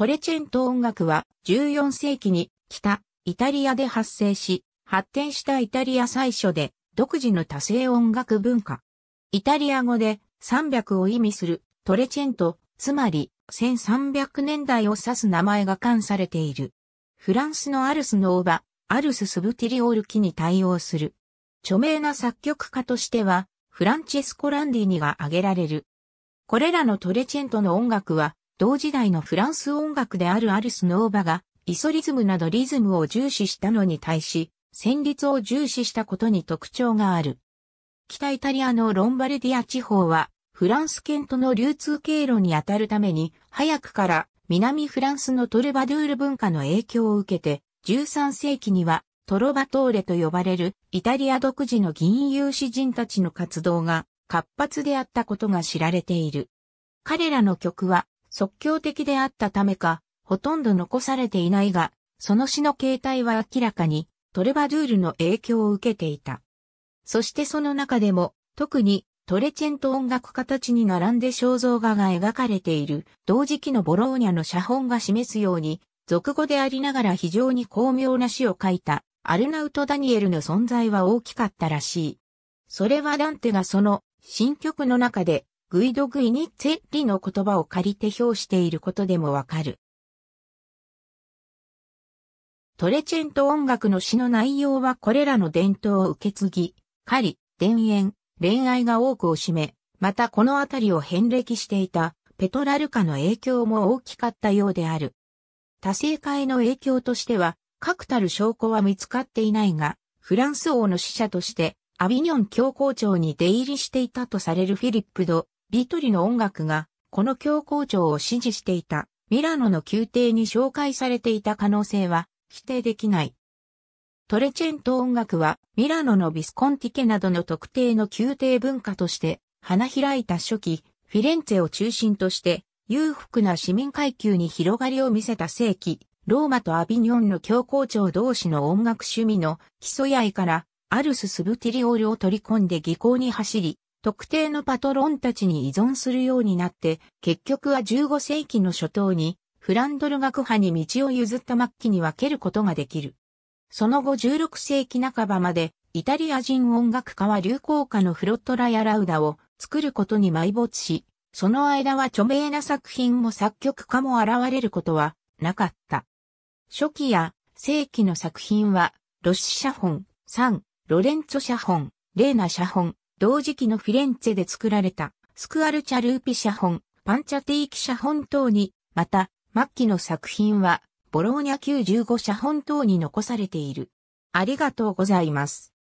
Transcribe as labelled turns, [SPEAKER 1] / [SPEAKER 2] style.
[SPEAKER 1] トレチェント音楽は14世紀に北イタリアで発生し、発展したイタリア最初で独自の多声音楽文化。イタリア語で300を意味するトレチェント、つまり1300年代を指す名前が冠されている。フランスのアルスのオーバ、アルス・スブティリオール期に対応する。著名な作曲家としては、フランチェスコ・ランディニが挙げられる。これらのトレチェントの音楽は、同時代のフランス音楽であるアルス・ノーバが、イソリズムなどリズムを重視したのに対し、旋律を重視したことに特徴がある。北イタリアのロンバルディア地方は、フランス圏との流通経路にあたるために、早くから南フランスのトルバドゥール文化の影響を受けて、13世紀にはトロバトーレと呼ばれるイタリア独自の銀融詩人たちの活動が活発であったことが知られている。彼らの曲は即興的であったためか、ほとんど残されていないが、その詩の形態は明らかに、トレバドゥールの影響を受けていた。そしてその中でも、特にトレチェント音楽家たちに並んで肖像画が描かれている、同時期のボローニャの写本が示すように、俗語でありながら非常に巧妙な詩を書いた、アルナウト・ダニエルの存在は大きかったらしい。それはダンテがその新曲の中でグイド・グイニッツェッリの言葉を借りて表していることでもわかる。トレチェント音楽の詩の内容はこれらの伝統を受け継ぎ、狩り、田園、恋愛が多くを占め、またこの辺りを遍歴していたペトラルカの影響も大きかったようである。多生界の影響としては、確たる証拠は見つかっていないが、フランス王の使者として、アビニョン教皇庁に出入りしていたとされるフィリップ・ド・ビトリの音楽が、この教皇庁を支持していた、ミラノの宮廷に紹介されていた可能性は否定できない。トレチェント音楽は、ミラノのビスコンティケなどの特定の宮廷文化として、花開いた初期、フィレンツェを中心として、裕福な市民階級に広がりを見せた世紀、ローマとアビニョンの教皇庁同士の音楽趣味の基礎やいから、アルス・スブティリオールを取り込んで技巧に走り、特定のパトロンたちに依存するようになって、結局は15世紀の初頭に、フランドル学派に道を譲った末期に分けることができる。その後16世紀半ばまで、イタリア人音楽家は流行歌のフロットラやラウダを作ることに埋没し、その間は著名な作品も作曲家も現れることはなかった。初期や世紀の作品は、ロシシホ本、サン、ロレンツォ写本、レーナ写本、同時期のフィレンツェで作られたスクアルチャルーピ写本、パンチャティーキ写本等に、また、末期の作品は、ボローニャ95写本等に残されている。ありがとうございます。